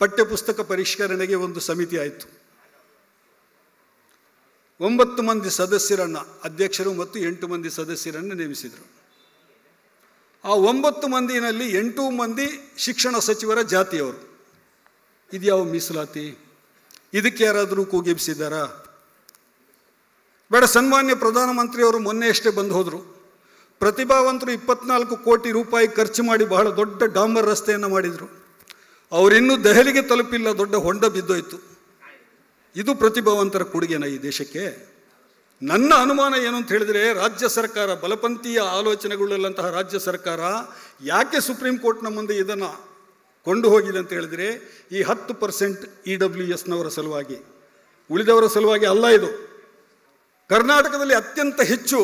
ಪಠ್ಯಪುಸ್ತಕ ಪರಿಷ್ಕರಣೆಗೆ ಒಂದು ಸಮಿತಿ ಆಯಿತು ಒಂಬತ್ತು ಮಂದಿ ಸದಸ್ಯರನ್ನು ಅಧ್ಯಕ್ಷರು ಮತ್ತು ಎಂಟು ಮಂದಿ ಸದಸ್ಯರನ್ನು ನೇಮಿಸಿದರು ಆ ಒಂಬತ್ತು ಮಂದಿನಲ್ಲಿ ಎಂಟು ಮಂದಿ ಶಿಕ್ಷಣ ಸಚಿವರ ಜಾತಿಯವರು ಇದು ಯಾವ ಮೀಸಲಾತಿ ಇದಕ್ಕೆ ಯಾರಾದರೂ ಕೂಗೆಬ್ಸಿದ್ದಾರಾ ಬೇಡ ಸನ್ಮಾನ್ಯ ಪ್ರಧಾನಮಂತ್ರಿಯವರು ಮೊನ್ನೆಯಷ್ಟೇ ಬಂದು ಹೋದರು ಪ್ರತಿಭಾವಂತರು ಇಪ್ಪತ್ನಾಲ್ಕು ಕೋಟಿ ರೂಪಾಯಿ ಖರ್ಚು ಮಾಡಿ ಬಹಳ ದೊಡ್ಡ ಡಾಂಬರ್ ರಸ್ತೆಯನ್ನು ಮಾಡಿದರು ಅವರಿನ್ನೂ ದೆಹಲಿಗೆ ತಲುಪಿಲ್ಲ ದೊಡ್ಡ ಹೊಂಡ ಬಿದ್ದೋಯ್ತು ಇದು ಪ್ರತಿಭಾವಂತರ ಕೊಡುಗೆನ ಈ ದೇಶಕ್ಕೆ ನನ್ನ ಅನುಮಾನ ಏನು ಅಂತ ಹೇಳಿದರೆ ರಾಜ್ಯ ಸರ್ಕಾರ ಬಲಪಂಥೀಯ ಆಲೋಚನೆಗಳಲ್ಲಂತಹ ರಾಜ್ಯ ಸರ್ಕಾರ ಯಾಕೆ ಸುಪ್ರೀಂ ಕೋರ್ಟ್ನ ಮುಂದೆ ಇದನ್ನು ಕೊಂಡು ಹೋಗಿದೆ ಅಂತ ಹೇಳಿದರೆ ಈ ಹತ್ತು ಪರ್ಸೆಂಟ್ ಇ ಡಬ್ಲ್ಯೂ ಎಸ್ನವರ ಸಲುವಾಗಿ ಉಳಿದವರ ಸಲುವಾಗಿ ಅಲ್ಲ ಇದು ಕರ್ನಾಟಕದಲ್ಲಿ ಅತ್ಯಂತ ಹೆಚ್ಚು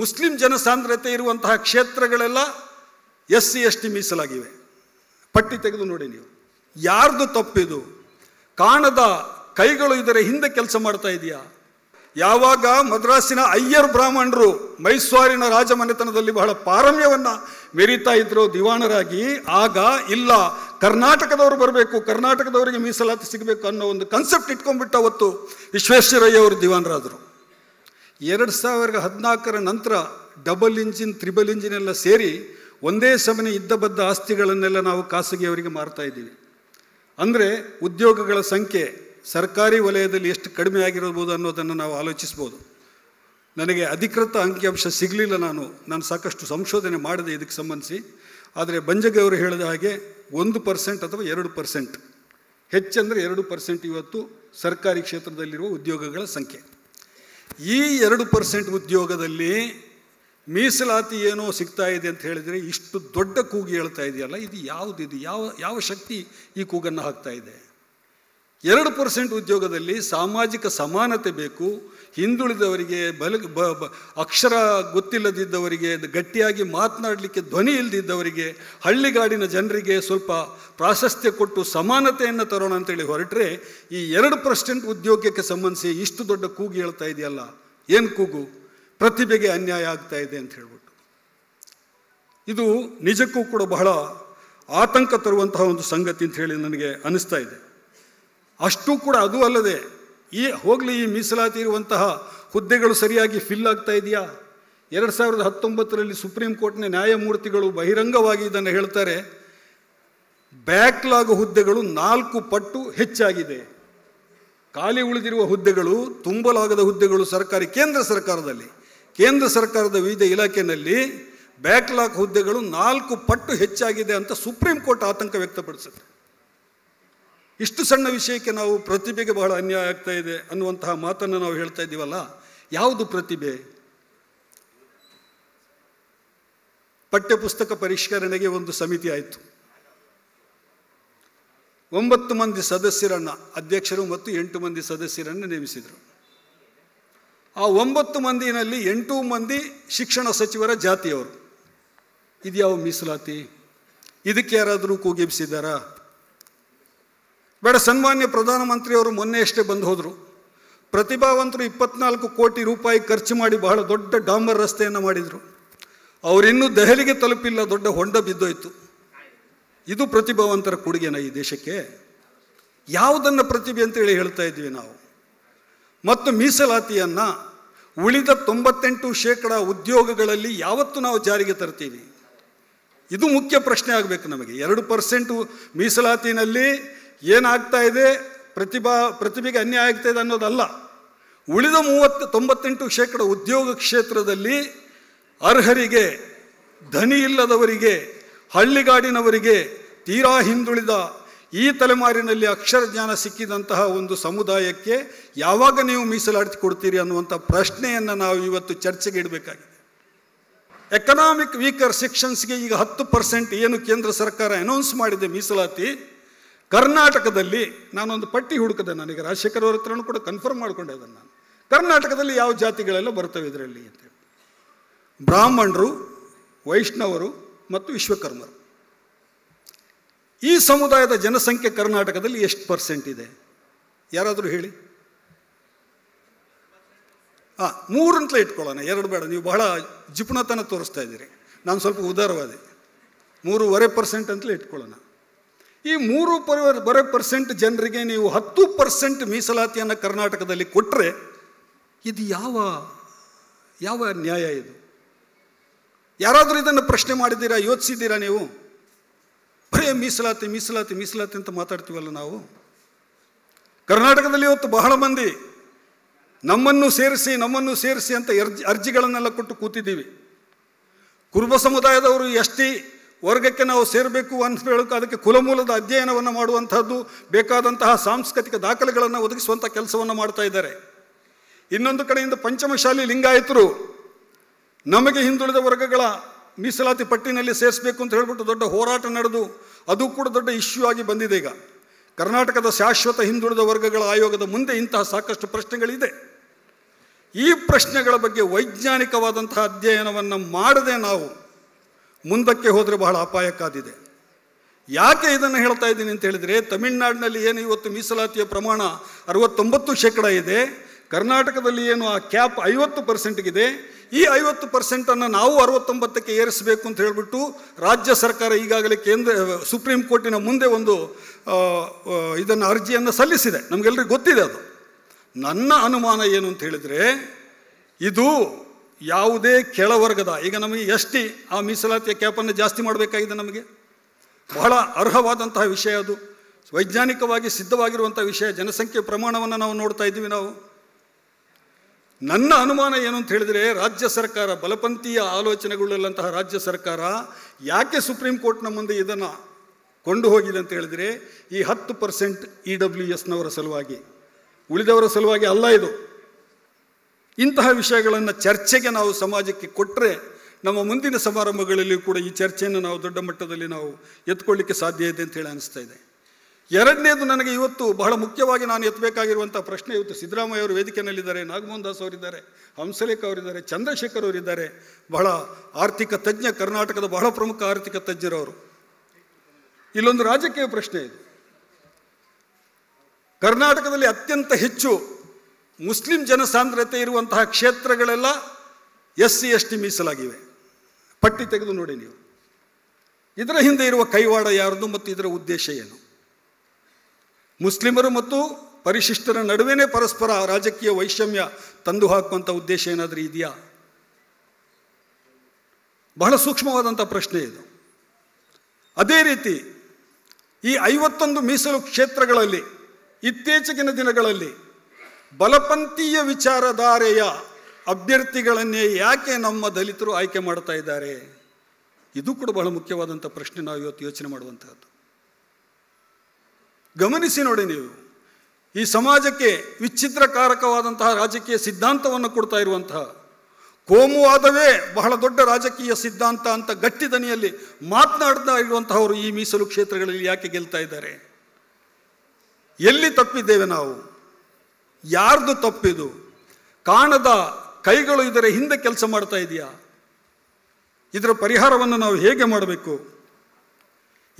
ಮುಸ್ಲಿಂ ಜನಸಾಂದ್ರತೆ ಇರುವಂತಹ ಕ್ಷೇತ್ರಗಳೆಲ್ಲ ಎಸ್ ಸಿ ಎಸ್ ಟಿ ಮೀಸಲಾಗಿವೆ ಪಟ್ಟಿ ತೆಗೆದು ನೋಡಿ ನೀವು ಯಾರ್ದು ತಪ್ಪಿದು ಕಾಣದ ಕೈಗಳು ಇದರ ಹಿಂದೆ ಕೆಲಸ ಮಾಡ್ತಾ ಇದೆಯಾ ಯಾವಾಗ ಮದ್ರಾಸಿನ ಅಯ್ಯರ್ ಬ್ರಾಹ್ಮಣರು ಮೈಸೂರಿನ ರಾಜಮನೆತನದಲ್ಲಿ ಬಹಳ ಪಾರಮ್ಯವನ್ನು ಮೆರೀತಾ ಇದ್ರು ದಿವಾಣರಾಗಿ ಆಗ ಇಲ್ಲ ಕರ್ನಾಟಕದವರು ಬರಬೇಕು ಕರ್ನಾಟಕದವರಿಗೆ ಮೀಸಲಾತಿ ಸಿಗಬೇಕು ಅನ್ನೋ ಒಂದು ಕನ್ಸೆಪ್ಟ್ ಇಟ್ಕೊಂಡ್ಬಿಟ್ಟ ಅವತ್ತು ವಿಶ್ವೇಶ್ವರಯ್ಯ ಅವರು ದಿವಾನರಾದರು ಎರಡು ಸಾವಿರದ ಹದಿನಾಲ್ಕರ ನಂತರ ಡಬಲ್ ಇಂಜಿನ್ ತ್ರಿಬಲ್ ಇಂಜಿನ್ ಎಲ್ಲ ಸೇರಿ ಒಂದೇ ಸಮನೆ ಇದ್ದ ಬದ್ದ ಆಸ್ತಿಗಳನ್ನೆಲ್ಲ ನಾವು ಖಾಸಗಿಯವರಿಗೆ ಮಾರ್ತಾ ಇದ್ದೀವಿ ಅಂದರೆ ಉದ್ಯೋಗಗಳ ಸಂಖ್ಯೆ ಸರ್ಕಾರಿ ವಲಯದಲ್ಲಿ ಎಷ್ಟು ಕಡಿಮೆ ಆಗಿರಬಹುದು ಅನ್ನೋದನ್ನು ನಾವು ಆಲೋಚಿಸ್ಬೋದು ನನಗೆ ಅಧಿಕೃತ ಅಂಕಿಅಂಶ ಸಿಗಲಿಲ್ಲ ನಾನು ನಾನು ಸಾಕಷ್ಟು ಸಂಶೋಧನೆ ಮಾಡಿದೆ ಇದಕ್ಕೆ ಸಂಬಂಧಿಸಿ ಆದರೆ ಬಂಜಗೆಯವರು ಹೇಳಿದ ಹಾಗೆ ಒಂದು ಪರ್ಸೆಂಟ್ ಅಥವಾ ಎರಡು ಪರ್ಸೆಂಟ್ ಹೆಚ್ಚಂದರೆ ಎರಡು ಪರ್ಸೆಂಟ್ ಇವತ್ತು ಸರ್ಕಾರಿ ಕ್ಷೇತ್ರದಲ್ಲಿರುವ ಉದ್ಯೋಗಗಳ ಸಂಖ್ಯೆ ಈ ಎರಡು ಪರ್ಸೆಂಟ್ ಉದ್ಯೋಗದಲ್ಲಿ ಮೀಸಲಾತಿ ಏನೋ ಸಿಗ್ತಾ ಇದೆ ಅಂತ ಹೇಳಿದರೆ ಇಷ್ಟು ದೊಡ್ಡ ಕೂಗಿ ಹೇಳ್ತಾ ಇದೆಯಲ್ಲ ಇದು ಯಾವುದು ಇದು ಯಾವ ಯಾವ ಶಕ್ತಿ ಈ ಕೂಗನ್ನು ಹಾಕ್ತಾ ಇದೆ ಎರಡು ಪರ್ಸೆಂಟ್ ಉದ್ಯೋಗದಲ್ಲಿ ಸಾಮಾಜಿಕ ಸಮಾನತೆ ಬೇಕು ಹಿಂದುಳಿದವರಿಗೆ ಬಲ ಬ ಅಕ್ಷರ ಗೊತ್ತಿಲ್ಲದಿದ್ದವರಿಗೆ ಗಟ್ಟಿಯಾಗಿ ಮಾತನಾಡಲಿಕ್ಕೆ ಧ್ವನಿ ಇಲ್ಲದಿದ್ದವರಿಗೆ ಹಳ್ಳಿಗಾಡಿನ ಜನರಿಗೆ ಸ್ವಲ್ಪ ಪ್ರಾಶಸ್ತ್ಯ ಕೊಟ್ಟು ಸಮಾನತೆಯನ್ನು ತರೋಣ ಅಂತೇಳಿ ಹೊರಟ್ರೆ ಈ ಎರಡು ಪರ್ಸೆಂಟ್ ಉದ್ಯೋಗಕ್ಕೆ ಸಂಬಂಧಿಸಿ ಇಷ್ಟು ದೊಡ್ಡ ಕೂಗು ಹೇಳ್ತಾ ಇದೆಯಲ್ಲ ಏನು ಕೂಗು ಪ್ರತಿಭೆಗೆ ಅನ್ಯಾಯ ಆಗ್ತಾ ಇದೆ ಅಂತ ಹೇಳ್ಬಿಟ್ಟು ಇದು ನಿಜಕ್ಕೂ ಕೂಡ ಬಹಳ ಆತಂಕ ತರುವಂತಹ ಒಂದು ಸಂಗತಿ ಅಂತ ಹೇಳಿ ನನಗೆ ಅನಿಸ್ತಾ ಇದೆ ಅಷ್ಟೂ ಕೂಡ ಅದು ಅಲ್ಲದೆ ಈ ಹೋಗಲಿ ಈ ಮೀಸಲಾತಿ ಇರುವಂತಹ ಹುದ್ದೆಗಳು ಸರಿಯಾಗಿ ಫಿಲ್ ಆಗ್ತಾ ಇದೆಯಾ ಎರಡು ಸಾವಿರದ ಹತ್ತೊಂಬತ್ತರಲ್ಲಿ ಸುಪ್ರೀಂ ಕೋರ್ಟ್ನ ನ್ಯಾಯಮೂರ್ತಿಗಳು ಬಹಿರಂಗವಾಗಿ ಇದನ್ನು ಹೇಳ್ತಾರೆ ಬ್ಯಾಕ್ಲಾಗ್ ಹುದ್ದೆಗಳು ನಾಲ್ಕು ಪಟ್ಟು ಹೆಚ್ಚಾಗಿದೆ ಖಾಲಿ ಉಳಿದಿರುವ ಹುದ್ದೆಗಳು ತುಂಬಲಾಗದ ಹುದ್ದೆಗಳು ಸರ್ಕಾರಿ ಕೇಂದ್ರ ಸರ್ಕಾರದಲ್ಲಿ ಕೇಂದ್ರ ಸರ್ಕಾರದ ವಿವಿಧ ಇಲಾಖೆಯಲ್ಲಿ ಬ್ಯಾಕ್ಲಾಗ್ ಹುದ್ದೆಗಳು ನಾಲ್ಕು ಪಟ್ಟು ಹೆಚ್ಚಾಗಿದೆ ಅಂತ ಸುಪ್ರೀಂ ಕೋರ್ಟ್ ಆತಂಕ ವ್ಯಕ್ತಪಡಿಸುತ್ತೆ ಇಷ್ಟು ಸಣ್ಣ ವಿಷಯಕ್ಕೆ ನಾವು ಪ್ರತಿಭೆಗೆ ಬಹಳ ಅನ್ಯಾಯ ಆಗ್ತಾ ಇದೆ ಅನ್ನುವಂತಹ ಮಾತನ್ನು ನಾವು ಹೇಳ್ತಾ ಇದ್ದೀವಲ್ಲ ಯಾವುದು ಪ್ರತಿಭೆ ಪಠ್ಯಪುಸ್ತಕ ಪರಿಷ್ಕರಣೆಗೆ ಒಂದು ಸಮಿತಿ ಆಯಿತು ಒಂಬತ್ತು ಮಂದಿ ಸದಸ್ಯರನ್ನು ಅಧ್ಯಕ್ಷರು ಮತ್ತು ಎಂಟು ಮಂದಿ ಸದಸ್ಯರನ್ನು ನೇಮಿಸಿದರು ಆ ಒಂಬತ್ತು ಮಂದಿನಲ್ಲಿ ಎಂಟು ಮಂದಿ ಶಿಕ್ಷಣ ಸಚಿವರ ಜಾತಿಯವರು ಇದ್ಯಾವ ಮೀಸಲಾತಿ ಇದಕ್ಕೆ ಯಾರಾದರೂ ಕೂಗಿಬ್ಸಿದ್ದಾರಾ ಬೇಡ ಸನ್ಮಾನ್ಯ ಪ್ರಧಾನಮಂತ್ರಿಯವರು ಮೊನ್ನೆಯಷ್ಟೇ ಬಂದು ಹೋದರು ಪ್ರತಿಭಾವಂತರು ಇಪ್ಪತ್ನಾಲ್ಕು ಕೋಟಿ ರೂಪಾಯಿ ಖರ್ಚು ಮಾಡಿ ಬಹಳ ದೊಡ್ಡ ಡಾಂಬರ್ ರಸ್ತೆಯನ್ನು ಮಾಡಿದರು ಅವರಿನ್ನೂ ದೆಹಲಿಗೆ ತಲುಪಿಲ್ಲ ದೊಡ್ಡ ಹೊಂಡ ಬಿದ್ದೋಯ್ತು ಇದು ಪ್ರತಿಭಾವಂತರ ಕೊಡುಗೆನ ಈ ದೇಶಕ್ಕೆ ಯಾವುದನ್ನು ಪ್ರತಿಭೆ ಅಂತೇಳಿ ಹೇಳ್ತಾ ಇದ್ದೀವಿ ನಾವು ಮತ್ತು ಮೀಸಲಾತಿಯನ್ನು ಉಳಿದ ತೊಂಬತ್ತೆಂಟು ಶೇಕಡ ಉದ್ಯೋಗಗಳಲ್ಲಿ ಯಾವತ್ತು ನಾವು ಜಾರಿಗೆ ತರ್ತೀವಿ ಇದು ಮುಖ್ಯ ಪ್ರಶ್ನೆ ಆಗಬೇಕು ನಮಗೆ ಎರಡು ಪರ್ಸೆಂಟು ಮೀಸಲಾತಿನಲ್ಲಿ ಏನಾಗ್ತಾ ಇದೆ ಪ್ರತಿಭಾ ಪ್ರತಿಭೆಗೆ ಅನ್ಯಾಯ ಆಗ್ತಾ ಇದೆ ಅನ್ನೋದಲ್ಲ ಉಳಿದ ಮೂವತ್ತು ತೊಂಬತ್ತೆಂಟು ಶೇಕಡ ಉದ್ಯೋಗ ಕ್ಷೇತ್ರದಲ್ಲಿ ಅರ್ಹರಿಗೆ ಧನಿ ಇಲ್ಲದವರಿಗೆ ಹಳ್ಳಿಗಾಡಿನವರಿಗೆ ತೀರಾ ಹಿಂದುಳಿದ ಈ ತಲೆಮಾರಿನಲ್ಲಿ ಅಕ್ಷರಜ್ಞಾನ ಸಿಕ್ಕಿದಂತಹ ಒಂದು ಸಮುದಾಯಕ್ಕೆ ಯಾವಾಗ ನೀವು ಮೀಸಲಾತಿ ಕೊಡ್ತೀರಿ ಅನ್ನುವಂಥ ಪ್ರಶ್ನೆಯನ್ನು ನಾವು ಇವತ್ತು ಚರ್ಚೆಗೆ ಇಡಬೇಕಾಗಿದೆ ಎಕನಾಮಿಕ್ ವೀಕರ್ ಸೆಕ್ಷನ್ಸ್ಗೆ ಈಗ ಹತ್ತು ಪರ್ಸೆಂಟ್ ಏನು ಕೇಂದ್ರ ಸರ್ಕಾರ ಅನೌನ್ಸ್ ಮಾಡಿದೆ ಮೀಸಲಾತಿ ಕರ್ನಾಟಕದಲ್ಲಿ ನಾನೊಂದು ಪಟ್ಟಿ ಹುಡುಕದೆ ನನಗೆ ರಾಜಶೇಖರ್ ಅವರ ಹತ್ರನೂ ಕೂಡ ಕನ್ಫರ್ಮ್ ಮಾಡಿಕೊಂಡೆ ಅದನ್ನು ನಾನು ಕರ್ನಾಟಕದಲ್ಲಿ ಯಾವ ಜಾತಿಗಳೆಲ್ಲ ಬರ್ತವೆ ಇದರಲ್ಲಿ ಅಂತೇಳಿ ಬ್ರಾಹ್ಮಣರು ವೈಷ್ಣವರು ಮತ್ತು ವಿಶ್ವಕರ್ಮರು ಈ ಸಮುದಾಯದ ಜನಸಂಖ್ಯೆ ಕರ್ನಾಟಕದಲ್ಲಿ ಎಷ್ಟು ಪರ್ಸೆಂಟ್ ಇದೆ ಯಾರಾದರೂ ಹೇಳಿ ಹಾಂ ಅಂತಲೇ ಇಟ್ಕೊಳ್ಳೋಣ ಎರಡು ಬೇಡ ನೀವು ಬಹಳ ಜಿಪುಣತನ ತೋರಿಸ್ತಾ ಇದ್ದೀರಿ ನಾನು ಸ್ವಲ್ಪ ಉದಾರವಾದಿ ಮೂರುವರೆ ಪರ್ಸೆಂಟ್ ಅಂತಲೇ ಇಟ್ಕೊಳ್ಳೋಣ ಈ ಮೂರು ಬರೆ ಪರ್ಸೆಂಟ್ ಜನರಿಗೆ ನೀವು ಹತ್ತು ಪರ್ಸೆಂಟ್ ಮೀಸಲಾತಿಯನ್ನು ಕರ್ನಾಟಕದಲ್ಲಿ ಕೊಟ್ಟರೆ ಇದು ಯಾವ ಯಾವ ನ್ಯಾಯ ಇದು ಯಾರಾದರೂ ಇದನ್ನು ಪ್ರಶ್ನೆ ಮಾಡಿದ್ದೀರಾ ಯೋಚಿಸಿದ್ದೀರಾ ನೀವು ಬರೇ ಮೀಸಲಾತಿ ಮೀಸಲಾತಿ ಮೀಸಲಾತಿ ಅಂತ ಮಾತಾಡ್ತೀವಲ್ಲ ನಾವು ಕರ್ನಾಟಕದಲ್ಲಿ ಇವತ್ತು ಬಹಳ ಮಂದಿ ನಮ್ಮನ್ನು ಸೇರಿಸಿ ನಮ್ಮನ್ನು ಸೇರಿಸಿ ಅಂತ ಅರ್ಜಿ ಅರ್ಜಿಗಳನ್ನೆಲ್ಲ ಕೊಟ್ಟು ಕೂತಿದ್ದೀವಿ ಕುರುಬ ಸಮುದಾಯದವರು ಎಷ್ಟಿ ವರ್ಗಕ್ಕೆ ನಾವು ಸೇರಬೇಕು ಅಂತ ಅದಕ್ಕೆ ಕುಲಮೂಲದ ಅಧ್ಯಯನವನ್ನು ಮಾಡುವಂಥದ್ದು ಬೇಕಾದಂತಹ ಸಾಂಸ್ಕೃತಿಕ ದಾಖಲೆಗಳನ್ನು ಒದಗಿಸುವಂಥ ಕೆಲಸವನ್ನು ಮಾಡ್ತಾ ಇದ್ದಾರೆ ಇನ್ನೊಂದು ಕಡೆಯಿಂದ ಪಂಚಮಶಾಲಿ ಲಿಂಗಾಯತರು ನಮಗೆ ಹಿಂದುಳಿದ ವರ್ಗಗಳ ಮೀಸಲಾತಿ ಪಟ್ಟಿನಲ್ಲಿ ಸೇರಿಸಬೇಕು ಅಂತ ಹೇಳಿಬಿಟ್ಟು ದೊಡ್ಡ ಹೋರಾಟ ನಡೆದು ಅದು ಕೂಡ ದೊಡ್ಡ ಇಶ್ಯೂ ಆಗಿ ಬಂದಿದೆ ಈಗ ಕರ್ನಾಟಕದ ಶಾಶ್ವತ ಹಿಂದುಳಿದ ವರ್ಗಗಳ ಆಯೋಗದ ಮುಂದೆ ಇಂತಹ ಸಾಕಷ್ಟು ಪ್ರಶ್ನೆಗಳಿದೆ ಈ ಪ್ರಶ್ನೆಗಳ ಬಗ್ಗೆ ವೈಜ್ಞಾನಿಕವಾದಂತಹ ಅಧ್ಯಯನವನ್ನು ಮಾಡದೆ ನಾವು ಮುಂದಕ್ಕೆ ಹೋದರೆ ಬಹಳ ಅಪಾಯಕ್ಕಾದಿದೆ ಯಾಕೆ ಇದನ್ನು ಹೇಳ್ತಾ ಇದ್ದೀನಿ ಅಂತ ಹೇಳಿದರೆ ತಮಿಳ್ನಾಡಿನಲ್ಲಿ ಏನು ಇವತ್ತು ಮೀಸಲಾತಿಯ ಪ್ರಮಾಣ ಅರವತ್ತೊಂಬತ್ತು ಶೇಕಡ ಇದೆ ಕರ್ನಾಟಕದಲ್ಲಿ ಏನು ಆ ಕ್ಯಾಪ್ ಐವತ್ತು ಪರ್ಸೆಂಟ್ಗಿದೆ ಈ ಐವತ್ತು ಪರ್ಸೆಂಟನ್ನು ನಾವು ಅರವತ್ತೊಂಬತ್ತಕ್ಕೆ ಏರಿಸಬೇಕು ಅಂತ ಹೇಳಿಬಿಟ್ಟು ರಾಜ್ಯ ಸರ್ಕಾರ ಈಗಾಗಲೇ ಕೇಂದ್ರ ಸುಪ್ರೀಂ ಕೋರ್ಟಿನ ಮುಂದೆ ಒಂದು ಇದನ್ನು ಅರ್ಜಿಯನ್ನು ಸಲ್ಲಿಸಿದೆ ನಮಗೆಲ್ಲರಿಗೂ ಗೊತ್ತಿದೆ ಅದು ನನ್ನ ಅನುಮಾನ ಏನು ಅಂತ ಹೇಳಿದರೆ ಇದು ಯಾವುದೇ ಕೆಳವರ್ಗದ ಈಗ ನಮಗೆ ಎಷ್ಟಿ ಆ ಮೀಸಲಾತಿಯ ಕ್ಯಾಪನ್ನು ಜಾಸ್ತಿ ಮಾಡಬೇಕಾಗಿದೆ ನಮಗೆ ಬಹಳ ಅರ್ಹವಾದಂತಹ ವಿಷಯ ಅದು ವೈಜ್ಞಾನಿಕವಾಗಿ ಸಿದ್ಧವಾಗಿರುವಂಥ ವಿಷಯ ಜನಸಂಖ್ಯೆ ಪ್ರಮಾಣವನ್ನು ನಾವು ನೋಡ್ತಾ ಇದ್ದೀವಿ ನಾವು ನನ್ನ ಅನುಮಾನ ಏನು ಅಂತ ಹೇಳಿದರೆ ರಾಜ್ಯ ಸರ್ಕಾರ ಬಲಪಂಥೀಯ ಆಲೋಚನೆಗಳಲ್ಲಂತಹ ರಾಜ್ಯ ಸರ್ಕಾರ ಯಾಕೆ ಸುಪ್ರೀಂ ಕೋರ್ಟ್ನ ಮುಂದೆ ಇದನ್ನು ಕೊಂಡು ಹೋಗಿದೆ ಅಂತ ಹೇಳಿದರೆ ಈ ಹತ್ತು ಪರ್ಸೆಂಟ್ ಇ ಡಬ್ಲ್ಯೂ ಎಸ್ನವರ ಸಲುವಾಗಿ ಉಳಿದವರ ಸಲುವಾಗಿ ಅಲ್ಲ ಇದು ಇಂತಹ ವಿಷಯಗಳನ್ನು ಚರ್ಚೆಗೆ ನಾವು ಸಮಾಜಕ್ಕೆ ಕೊಟ್ಟರೆ ನಮ್ಮ ಮುಂದಿನ ಸಮಾರಂಭಗಳಲ್ಲಿಯೂ ಕೂಡ ಈ ಚರ್ಚೆಯನ್ನು ನಾವು ದೊಡ್ಡ ಮಟ್ಟದಲ್ಲಿ ನಾವು ಎತ್ಕೊಳ್ಳಿಕ್ಕೆ ಸಾಧ್ಯ ಇದೆ ಅಂತ ಹೇಳಿ ಅನಿಸ್ತಾ ಇದೆ ಎರಡನೇದು ನನಗೆ ಇವತ್ತು ಬಹಳ ಮುಖ್ಯವಾಗಿ ನಾನು ಎತ್ತಬೇಕಾಗಿರುವಂಥ ಪ್ರಶ್ನೆ ಇವತ್ತು ಸಿದ್ದರಾಮಯ್ಯ ಅವರು ವೇದಿಕೆಯಲ್ಲಿದ್ದಾರೆ ನಾಗಮೋಹನ್ ದಾಸ್ ಅವರಿದ್ದಾರೆ ಹಂಸಲೇಖ ಅವರಿದ್ದಾರೆ ಚಂದ್ರಶೇಖರ್ ಅವರಿದ್ದಾರೆ ಬಹಳ ಆರ್ಥಿಕ ತಜ್ಞ ಕರ್ನಾಟಕದ ಬಹಳ ಪ್ರಮುಖ ಆರ್ಥಿಕ ತಜ್ಞರವರು ಇಲ್ಲೊಂದು ರಾಜಕೀಯ ಪ್ರಶ್ನೆ ಇದು ಕರ್ನಾಟಕದಲ್ಲಿ ಅತ್ಯಂತ ಹೆಚ್ಚು ಮುಸ್ಲಿಂ ಜನಸಾಂದ್ರತೆ ಇರುವಂತಹ ಕ್ಷೇತ್ರಗಳೆಲ್ಲ ಎಸ್ ಸಿ ಎಸ್ ಟಿ ಮೀಸಲಾಗಿವೆ ಪಟ್ಟಿ ತೆಗೆದು ನೋಡಿ ನೀವು ಇದರ ಹಿಂದೆ ಇರುವ ಕೈವಾಡ ಯಾರದು ಮತ್ತು ಇದರ ಉದ್ದೇಶ ಏನು ಮುಸ್ಲಿಮರು ಮತ್ತು ಪರಿಶಿಷ್ಟರ ನಡುವೆನೇ ಪರಸ್ಪರ ರಾಜಕೀಯ ವೈಷಮ್ಯ ತಂದು ಹಾಕುವಂಥ ಉದ್ದೇಶ ಏನಾದರೂ ಇದೆಯಾ ಬಹಳ ಸೂಕ್ಷ್ಮವಾದಂಥ ಪ್ರಶ್ನೆ ಇದು ಅದೇ ರೀತಿ ಈ ಐವತ್ತೊಂದು ಮೀಸಲು ಕ್ಷೇತ್ರಗಳಲ್ಲಿ ಇತ್ತೀಚೆಗಿನ ದಿನಗಳಲ್ಲಿ ಬಲಪಂಥೀಯ ವಿಚಾರಧಾರೆಯ ಅಭ್ಯರ್ಥಿಗಳನ್ನೇ ಯಾಕೆ ನಮ್ಮ ದಲಿತರು ಆಯ್ಕೆ ಮಾಡ್ತಾ ಇದ್ದಾರೆ ಇದು ಕೂಡ ಬಹಳ ಮುಖ್ಯವಾದಂಥ ಪ್ರಶ್ನೆ ನಾವು ಇವತ್ತು ಯೋಚನೆ ಮಾಡುವಂಥದ್ದು ಗಮನಿಸಿ ನೋಡಿ ನೀವು ಈ ಸಮಾಜಕ್ಕೆ ವಿಚಿತ್ರಕಾರಕವಾದಂತಹ ರಾಜಕೀಯ ಸಿದ್ಧಾಂತವನ್ನು ಕೊಡ್ತಾ ಇರುವಂತಹ ಕೋಮುವಾದವೇ ಬಹಳ ದೊಡ್ಡ ರಾಜಕೀಯ ಸಿದ್ಧಾಂತ ಅಂತ ಗಟ್ಟಿ ದನಿಯಲ್ಲಿ ಮಾತನಾಡ್ತಾ ಇರುವಂತಹವರು ಈ ಮೀಸಲು ಕ್ಷೇತ್ರಗಳಲ್ಲಿ ಯಾಕೆ ಗೆಲ್ತಾ ಇದ್ದಾರೆ ಎಲ್ಲಿ ತಪ್ಪಿದ್ದೇವೆ ನಾವು ಯಾರ್ದು ತಪ್ಪಿದು ಕಾಣದ ಕೈಗಳು ಇದರ ಹಿಂದೆ ಕೆಲಸ ಮಾಡ್ತಾ ಇದೆಯಾ ಇದರ ಪರಿಹಾರವನ್ನು ನಾವು ಹೇಗೆ ಮಾಡಬೇಕು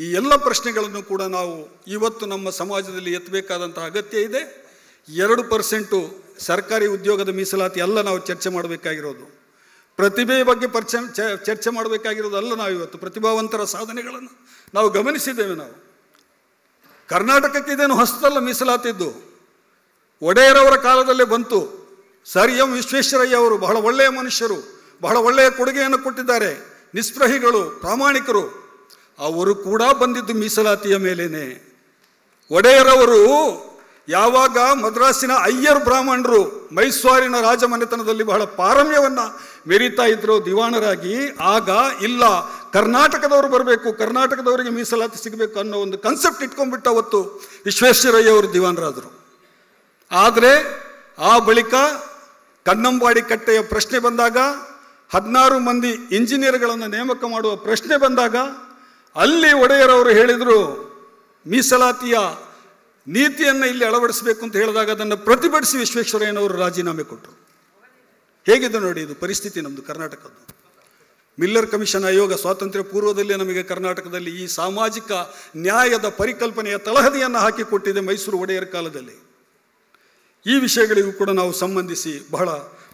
ಈ ಎಲ್ಲ ಪ್ರಶ್ನೆಗಳನ್ನು ಕೂಡ ನಾವು ಇವತ್ತು ನಮ್ಮ ಸಮಾಜದಲ್ಲಿ ಎತ್ತಬೇಕಾದಂಥ ಅಗತ್ಯ ಇದೆ ಎರಡು ಪರ್ಸೆಂಟು ಸರ್ಕಾರಿ ಉದ್ಯೋಗದ ಮೀಸಲಾತಿ ಎಲ್ಲ ನಾವು ಚರ್ಚೆ ಮಾಡಬೇಕಾಗಿರೋದು ಪ್ರತಿಭೆ ಬಗ್ಗೆ ಪರ್ಚ ಚರ್ಚೆ ಮಾಡಬೇಕಾಗಿರೋದು ಅಲ್ಲ ನಾವು ಇವತ್ತು ಪ್ರತಿಭಾವಂತರ ಸಾಧನೆಗಳನ್ನು ನಾವು ಗಮನಿಸಿದ್ದೇವೆ ನಾವು ಕರ್ನಾಟಕಕ್ಕೆ ಇದೇನು ಹೊಸದಲ್ಲ ಮೀಸಲಾತಿದ್ದು ಒಡೆಯರವರ ಕಾಲದಲ್ಲೇ ಬಂತು ಸರ್ ಎಂ ವಿಶ್ವೇಶ್ವರಯ್ಯ ಅವರು ಬಹಳ ಒಳ್ಳೆಯ ಮನುಷ್ಯರು ಬಹಳ ಒಳ್ಳೆಯ ಕೊಡುಗೆಯನ್ನು ಕೊಟ್ಟಿದ್ದಾರೆ ನಿಸ್ಪ್ರಹಿಗಳು ಪ್ರಾಮಾಣಿಕರು ಅವರು ಕೂಡ ಬಂದಿದ್ದು ಮೀಸಲಾತಿಯ ಮೇಲೇನೆ ಒಡೆಯರವರು ಯಾವಾಗ ಮದ್ರಾಸಿನ ಅಯ್ಯರ್ ಬ್ರಾಹ್ಮಣರು ಮೈಸೂರಿನ ರಾಜಮನೆತನದಲ್ಲಿ ಬಹಳ ಪಾರಮ್ಯವನ್ನು ಮೆರೀತಾ ಇದ್ರು ದಿವಾಣರಾಗಿ ಆಗ ಇಲ್ಲ ಕರ್ನಾಟಕದವರು ಬರಬೇಕು ಕರ್ನಾಟಕದವರಿಗೆ ಮೀಸಲಾತಿ ಸಿಗಬೇಕು ಅನ್ನೋ ಒಂದು ಕನ್ಸೆಪ್ಟ್ ಇಟ್ಕೊಂಡ್ಬಿಟ್ಟ ಅವತ್ತು ವಿಶ್ವೇಶ್ವರಯ್ಯ ಅವರು ದಿವಾನರಾದರು ಆದರೆ ಆ ಬಳಿಕ ಕನ್ನಂಬಾಡಿ ಕಟ್ಟೆಯ ಪ್ರಶ್ನೆ ಬಂದಾಗ ಹದಿನಾರು ಮಂದಿ ಇಂಜಿನಿಯರ್ಗಳನ್ನು ನೇಮಕ ಮಾಡುವ ಪ್ರಶ್ನೆ ಬಂದಾಗ ಅಲ್ಲಿ ಒಡೆಯರವರು ಹೇಳಿದರು ಮೀಸಲಾತಿಯ ನೀತಿಯನ್ನು ಇಲ್ಲಿ ಅಳವಡಿಸಬೇಕು ಅಂತ ಹೇಳಿದಾಗ ಅದನ್ನು ಪ್ರತಿಭಟಿಸಿ ವಿಶ್ವೇಶ್ವರಯ್ಯನವರು ರಾಜೀನಾಮೆ ಕೊಟ್ಟರು ಹೇಗಿದೆ ನೋಡಿ ಇದು ಪರಿಸ್ಥಿತಿ ನಮ್ಮದು ಕರ್ನಾಟಕದ್ದು ಮಿಲ್ಲರ್ ಕಮಿಷನ್ ಆಯೋಗ ಸ್ವಾತಂತ್ರ್ಯ ಪೂರ್ವದಲ್ಲೇ ನಮಗೆ ಕರ್ನಾಟಕದಲ್ಲಿ ಈ ಸಾಮಾಜಿಕ ನ್ಯಾಯದ ಪರಿಕಲ್ಪನೆಯ ತಳಹದಿಯನ್ನು ಹಾಕಿಕೊಟ್ಟಿದೆ ಮೈಸೂರು ಒಡೆಯರ್ ಕಾಲದಲ್ಲಿ ಈ ವಿಷಯಗಳಿಗೂ ಕೂಡ ನಾವು ಸಂಬಂಧಿಸಿ ಬಹಳ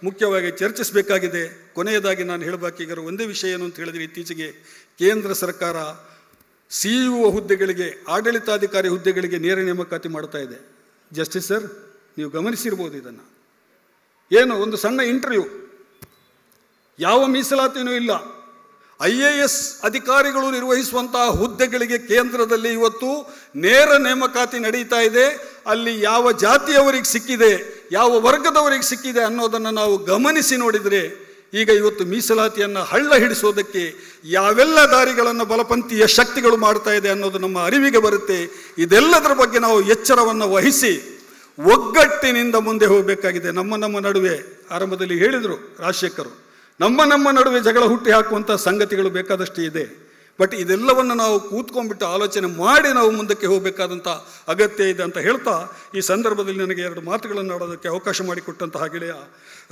ಮುಖ್ಯವಾಗಿ ಚರ್ಚಿಸಬೇಕಾಗಿದೆ ಕೊನೆಯದಾಗಿ ನಾನು ಹೇಳಬೇಕಾಗಿರೋ ಒಂದೇ ವಿಷಯ ಏನು ಅಂತ ಹೇಳಿದರೆ ಇತ್ತೀಚೆಗೆ ಕೇಂದ್ರ ಸರ್ಕಾರ ಸಿ ಒ ಹುದ್ದೆಗಳಿಗೆ ಆಡಳಿತಾಧಿಕಾರಿ ಹುದ್ದೆಗಳಿಗೆ ನೇರ ನೇಮಕಾತಿ ಮಾಡ್ತಾ ಇದೆ ಜಸ್ಟಿಸ್ ಸರ್ ನೀವು ಗಮನಿಸಿರ್ಬೋದು ಇದನ್ನು ಏನು ಒಂದು ಸಣ್ಣ ಇಂಟರ್ವ್ಯೂ ಯಾವ ಮೀಸಲಾತಿನೂ ಇಲ್ಲ ಐ ಎ ಎಸ್ ಅಧಿಕಾರಿಗಳು ನಿರ್ವಹಿಸುವಂತಹ ಹುದ್ದೆಗಳಿಗೆ ಕೇಂದ್ರದಲ್ಲಿ ಇವತ್ತು ನೇರ ನೇಮಕಾತಿ ನಡೀತಾ ಇದೆ ಅಲ್ಲಿ ಯಾವ ಜಾತಿಯವರಿಗೆ ಸಿಕ್ಕಿದೆ ಯಾವ ವರ್ಗದವರಿಗೆ ಸಿಕ್ಕಿದೆ ಅನ್ನೋದನ್ನು ನಾವು ಗಮನಿಸಿ ನೋಡಿದರೆ ಈಗ ಇವತ್ತು ಮೀಸಲಾತಿಯನ್ನು ಹಳ್ಳ ಹಿಡಿಸೋದಕ್ಕೆ ಯಾವೆಲ್ಲ ದಾರಿಗಳನ್ನು ಬಲಪಂಥೀಯ ಶಕ್ತಿಗಳು ಮಾಡ್ತಾ ಇದೆ ಅನ್ನೋದು ನಮ್ಮ ಅರಿವಿಗೆ ಬರುತ್ತೆ ಇದೆಲ್ಲದರ ಬಗ್ಗೆ ನಾವು ಎಚ್ಚರವನ್ನು ವಹಿಸಿ ಒಗ್ಗಟ್ಟಿನಿಂದ ಮುಂದೆ ಹೋಗಬೇಕಾಗಿದೆ ನಮ್ಮ ನಮ್ಮ ನಡುವೆ ಆರಂಭದಲ್ಲಿ ಹೇಳಿದರು ರಾಜಶೇಖರು ನಮ್ಮ ನಮ್ಮ ನಡುವೆ ಜಗಳ ಹುಟ್ಟಿ ಹಾಕುವಂಥ ಸಂಗತಿಗಳು ಬೇಕಾದಷ್ಟು ಇದೆ ಬಟ್ ಇದೆಲ್ಲವನ್ನು ನಾವು ಕೂತ್ಕೊಂಡ್ಬಿಟ್ಟು ಆಲೋಚನೆ ಮಾಡಿ ನಾವು ಮುಂದಕ್ಕೆ ಹೋಗಬೇಕಾದಂಥ ಅಗತ್ಯ ಇದೆ ಅಂತ ಹೇಳ್ತಾ ಈ ಸಂದರ್ಭದಲ್ಲಿ ನನಗೆ ಎರಡು ಮಾತುಗಳನ್ನು ಆಡೋದಕ್ಕೆ ಅವಕಾಶ ಮಾಡಿಕೊಟ್ಟಂತಹ ಗೆಳೆಯ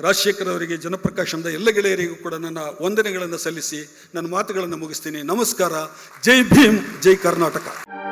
ರಾಜಶೇಖರವರಿಗೆ ಜನಪ್ರಕಾಶನದ ಎಲ್ಲ ಗೆಳೆಯರಿಗೂ ಕೂಡ ನನ್ನ ವಂದನೆಗಳನ್ನು ಸಲ್ಲಿಸಿ ನನ್ನ ಮಾತುಗಳನ್ನು ಮುಗಿಸ್ತೀನಿ ನಮಸ್ಕಾರ ಜೈ ಭೀಮ್ ಜೈ ಕರ್ನಾಟಕ